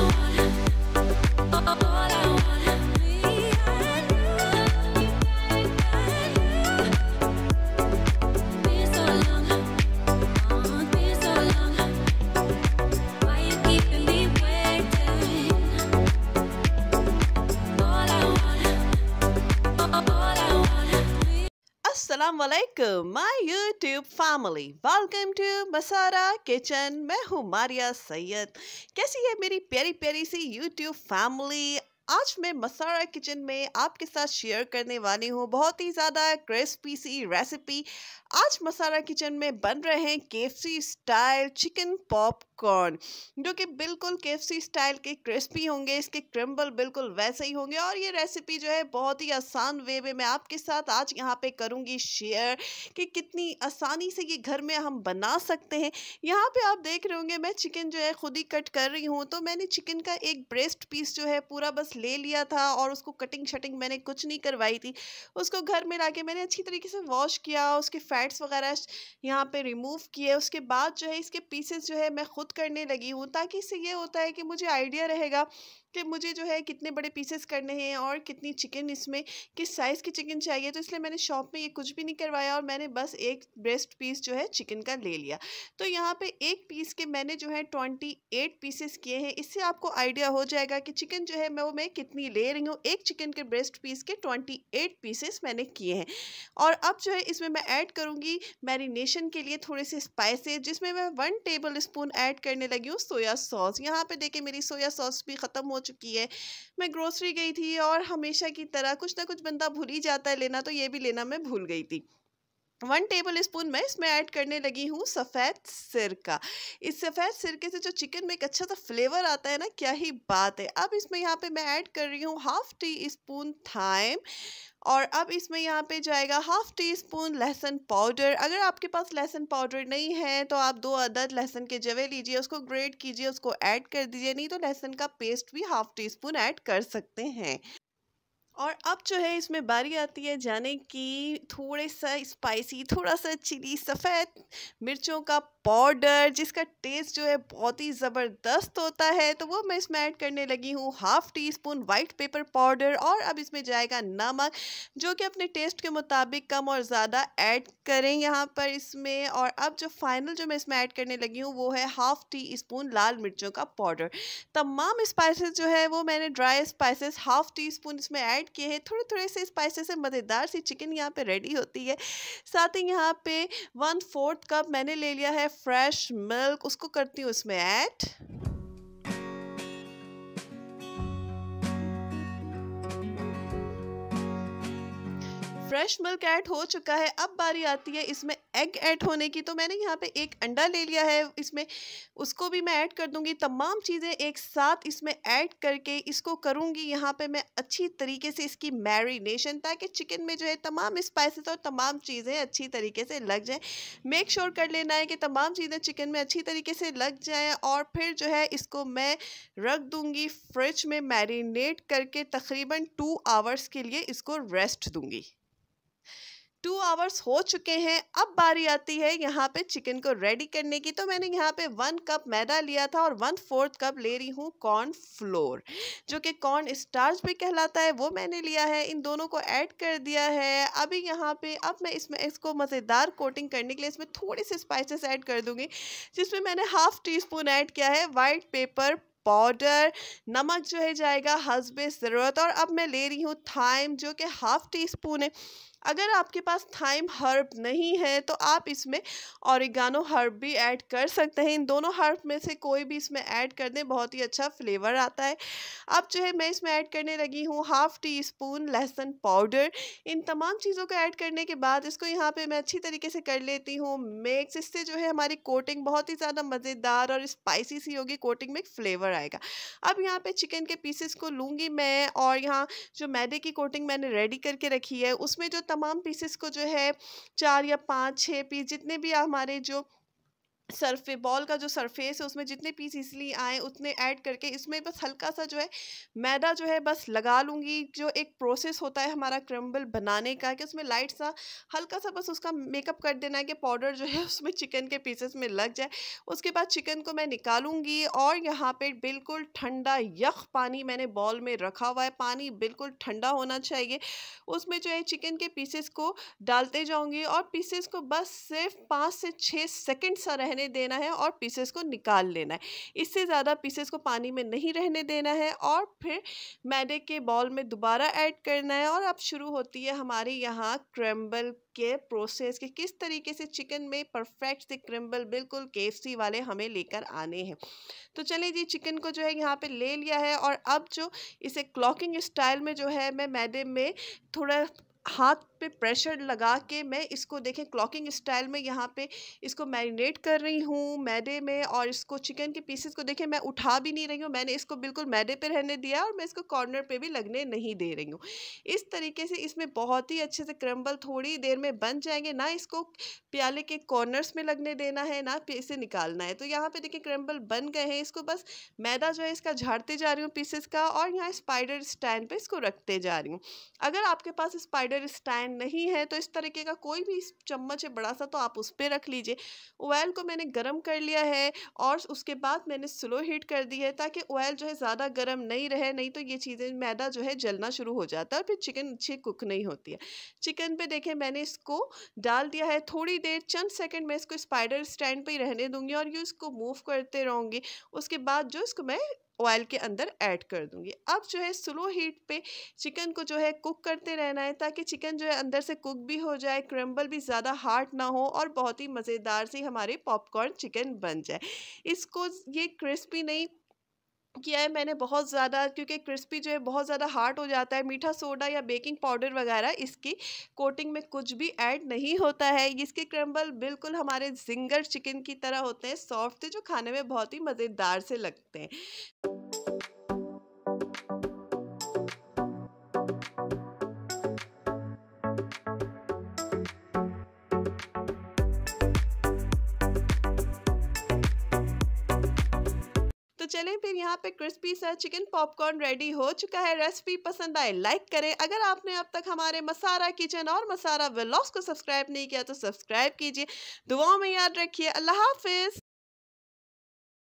Bye. Assalamualaikum, my YouTube family. Welcome to Masara Kitchen. मैं हूँ मारिया सैयद कैसी है मेरी प्यारी प्यारी सी YouTube फैमिली आज मैं मसारा किचन में आपके साथ शेयर करने वाली हूँ बहुत ही ज़्यादा क्रिस्पी सी रेसिपी आज मसारा किचन में बन रहे हैं केफसी स्टाइल चिकन पॉपकॉर्न जो कि बिल्कुल केफसी स्टाइल के क्रिस्पी होंगे इसके क्रिम्बल बिल्कुल वैसे ही होंगे और ये रेसिपी जो है बहुत ही आसान वे में मैं आपके साथ आज यहाँ पे करूँगी शेयर कि कितनी आसानी से ये घर में हम बना सकते हैं यहाँ पर आप देख रहे होंगे मैं चिकन जो है खुद ही कट कर रही हूँ तो मैंने चिकन का एक ब्रेस्ट पीस जो है पूरा बस ले लिया था और उसको कटिंग शटिंग मैंने कुछ नहीं करवाई थी उसको घर में ला मैंने अच्छी तरीके से वॉश किया उसके फ़ैट्स वगैरह यहाँ पर रिमूव किए उसके बाद जो है इसके पीसेस जो है मैं ख़ुद करने लगी हूँ ताकि इससे ये होता है कि मुझे आइडिया रहेगा कि मुझे जो है कितने बड़े पीसेस करने हैं और कितनी चिकन इसमें किस साइज़ की चिकन चाहिए तो इसलिए मैंने शॉप में ये कुछ भी नहीं करवाया और मैंने बस एक ब्रेस्ट पीस जो है चिकन का ले लिया तो यहाँ पे एक पीस के मैंने जो है ट्वेंटी एट पीसेस किए हैं इससे आपको आइडिया हो जाएगा कि चिकन जो है मैं वो मैं कितनी ले रही हूँ एक चिकन के ब्रेस्ट पीस के ट्वेंटी एट पीसेस मैंने किए हैं और अब जो है इसमें मैं ऐड करूँगी मैरिनेशन के लिए थोड़े से स्पाइसेज जिसमें मैं वन टेबल स्पून ऐड करने लगी हूँ सोया सॉस यहाँ पर देखे मेरी सोया सॉस भी ख़त्म हो चुकी है मैं ग्रोसरी गई थी और हमेशा की तरह कुछ ना कुछ बंदा भूल ही जाता है लेना तो ये भी लेना मैं भूल गई थी वन टेबल स्पून मैं इसमें ऐड करने लगी हूँ सफ़ेद सिरका इस सफ़ेद सिरके से जो चिकन में एक अच्छा सा फ्लेवर आता है ना क्या ही बात है अब इसमें यहाँ पे मैं ऐड कर रही हूँ हाफ़ टी स्पून थाइम और अब इसमें यहाँ पे जाएगा हाफ़ टी स्पून लहसुन पाउडर अगर आपके पास लहसुन पाउडर नहीं है तो आप दो अदद लहसुन के जवे लीजिए उसको ग्रेट कीजिए उसको ऐड कर दीजिए नहीं तो लहसुन का पेस्ट भी हाफ़ टी स्पून ऐड कर सकते हैं और अब जो है इसमें बारी आती है जाने की थोड़े सा स्पाइसी थोड़ा सा चिली सफ़ेद मिर्चों का पाउडर जिसका टेस्ट जो है बहुत ही ज़बरदस्त होता है तो वो मैं इसमें ऐड करने लगी हूँ half teaspoon white pepper powder और अब इसमें जाएगा नमक जो कि अपने टेस्ट के मुताबिक कम और ज़्यादा ऐड करें यहाँ पर इसमें और अब जो फाइनल जो मैं इसमें ऐड करने लगी हूँ वो है हाफ़ टी स्पून लाल मिर्चों का पाउडर तमाम स्पाइसिस जो है वो मैंने dry spices half teaspoon इसमें ऐड ऐड किए हैं थोड़े थोड़े से स्पाइसेस से मज़ेदार सी चिकन यहाँ पे रेडी होती है साथ ही यहाँ पे वन फोर्थ कप मैंने ले लिया है फ्रेश मिल्क उसको करती हूँ उसमें ऐड फ्रेश मिल्क ऐड हो चुका है अब बारी आती है इसमें एग ऐड होने की तो मैंने यहाँ पे एक अंडा ले लिया है इसमें उसको भी मैं ऐड कर दूँगी तमाम चीज़ें एक साथ इसमें ऐड करके इसको करूँगी यहाँ पे मैं अच्छी तरीके से इसकी मैरिनेशन ताकि चिकन में जो है तमाम स्पाइसेस और तमाम चीज़ें अच्छी तरीके से लग जाएँ मेक श्योर कर लेना है कि तमाम चीज़ें चिकन में अच्छी तरीके से लग जाएँ और फिर जो है इसको मैं रख दूँगी फ्रिज में मैरिनेट करके तकरीबन टू आवर्स के लिए इसको रेस्ट दूँगी टू आवर्स हो चुके हैं अब बारी आती है यहाँ पे चिकन को रेडी करने की तो मैंने यहाँ पे वन कप मैदा लिया था और वन फोर्थ कप ले रही हूँ कॉर्न फ्लोर जो कि कॉर्न स्टार्च भी कहलाता है वो मैंने लिया है इन दोनों को ऐड कर दिया है अभी यहाँ पे अब मैं इसमें इसको मज़ेदार कोटिंग करने के लिए इसमें थोड़े से स्पाइसेस ऐड कर दूँगी जिसमें मैंने हाफ़ टी स्पून ऐड किया है वाइट पेपर पाउडर नमक जो है जाएगा हसबे ज़रूरत और अब मैं ले रही हूँ थाइम जो कि हाफ़ टी स्पून है अगर आपके पास थाइम हर्ब नहीं है तो आप इसमें औरिगानो हर्ब भी ऐड कर सकते हैं इन दोनों हर्ब में से कोई भी इसमें ऐड कर दें बहुत ही अच्छा फ्लेवर आता है अब जो है मैं इसमें ऐड करने लगी हूँ हाफ़ टी स्पून लहसुन पाउडर इन तमाम चीज़ों को ऐड करने के बाद इसको यहाँ पर मैं अच्छी तरीके से कर लेती हूँ मिक्स इससे जो है हमारी कोटिंग बहुत ही ज़्यादा मज़ेदार और स्पाइसी सी होगी कोटिंग में फ्लेवर आएगा अब यहाँ पर चिकन के पीसेस को लूँगी मैं और यहाँ जो मैदे की कोटिंग मैंने रेडी करके रखी है उसमें जो तमाम पीसेस को जो है चार या पाँच छः पीस जितने भी हमारे जो सरफे बॉल का जो सरफेस है उसमें जितने पीस इसलिए आए उतने ऐड करके इसमें बस हल्का सा जो है मैदा जो है बस लगा लूँगी जो एक प्रोसेस होता है हमारा क्रम्बल बनाने का कि उसमें लाइट सा हल्का सा बस उसका मेकअप कर देना है कि पाउडर जो है उसमें चिकन के पीसेस में लग जाए उसके बाद चिकन को मैं निकालूंगी और यहाँ पर बिल्कुल ठंडा यख पानी मैंने बॉल में रखा हुआ है पानी बिल्कुल ठंडा होना चाहिए उसमें जो है चिकन के पीसेस को डालते जाऊँगी और पीसेस को बस सिर्फ पाँच से छः सेकेंड सा रहने रहने देना है और पीसेस को निकाल लेना है इससे ज़्यादा पीसेस को पानी में नहीं रहने देना है और फिर मैदे के बॉल में दोबारा ऐड करना है और अब शुरू होती है हमारे यहाँ क्रम्बल के प्रोसेस के किस तरीके से चिकन में परफेक्ट से क्रम्बल बिल्कुल केएफसी वाले हमें लेकर आने हैं तो चलिए जी चिकन को जो है यहाँ पे ले लिया है और अब जो इसे क्लॉकिंग स्टाइल में जो है मैं मैदे में थोड़ा हाथ पे प्रेशर लगा के मैं इसको देखें क्लॉकिंग स्टाइल में यहाँ पे इसको मैरिनेट कर रही हूँ मैदे में और इसको चिकन के पीसेस को देखें मैं उठा भी नहीं रही हूँ मैंने इसको बिल्कुल मैदे पे रहने दिया और मैं इसको कॉर्नर पे भी लगने नहीं दे रही हूँ इस तरीके से इसमें बहुत ही अच्छे से क्रम्बल थोड़ी देर में बन जाएंगे ना इसको प्याले के कॉर्नर्स में लगने देना है ना इसे निकालना है तो यहाँ पर देखें क्रम्बल बन गए हैं इसको बस मैदा जो है इसका झाड़ते जा रही हूँ पीसेस का और यहाँ स्पाइडर स्टैंड पर इसको रखते जा रही हूँ अगर आपके पास स्पाइडर स्टैंड स्टैंड नहीं है तो इस तरीके का कोई भी चम्मच है बड़ा सा तो आप उस पर रख लीजिए ऑयल को मैंने गर्म कर लिया है और उसके बाद मैंने स्लो हीट कर दी है ताकि ऑयल जो है ज़्यादा गर्म नहीं रहे नहीं तो ये चीज़ें मैदा जो है जलना शुरू हो जाता है और फिर चिकन अच्छी कुक नहीं होती है चिकन पर देखें मैंने इसको डाल दिया है थोड़ी देर चंद सेकेंड मैं इसको स्पाइडर स्टैंड पर ही रहने दूँगी और ये इसको मूव करते रहूँगी उसके बाद जो इसको मैं ऑयल के अंदर ऐड कर दूंगी अब जो है स्लो हीट पे चिकन को जो है कुक करते रहना है ताकि चिकन जो है अंदर से कुक भी हो जाए क्रम्बल भी ज़्यादा हार्ड ना हो और बहुत ही मज़ेदार सी हमारे पॉपकॉर्न चिकन बन जाए इसको ये क्रिस्पी नहीं किया है मैंने बहुत ज़्यादा क्योंकि क्रिस्पी जो है बहुत ज़्यादा हार्ड हो जाता है मीठा सोडा या बेकिंग पाउडर वगैरह इसकी कोटिंग में कुछ भी ऐड नहीं होता है इसके क्रम्बल बिल्कुल हमारे जिंगर चिकन की तरह होते हैं सॉफ्ट जो खाने में बहुत ही मज़ेदार से लगते हैं चलें फिर यहाँ पे क्रिस्पी सा चिकन पॉपकॉर्न रेडी हो चुका है रेसिपी पसंद आए लाइक करें अगर आपने अब तक हमारे मसारा किचन और मसारा व्लॉग्स को सब्सक्राइब नहीं किया तो सब्सक्राइब कीजिए दुआओं में याद रखिए अल्लाह हाफिज़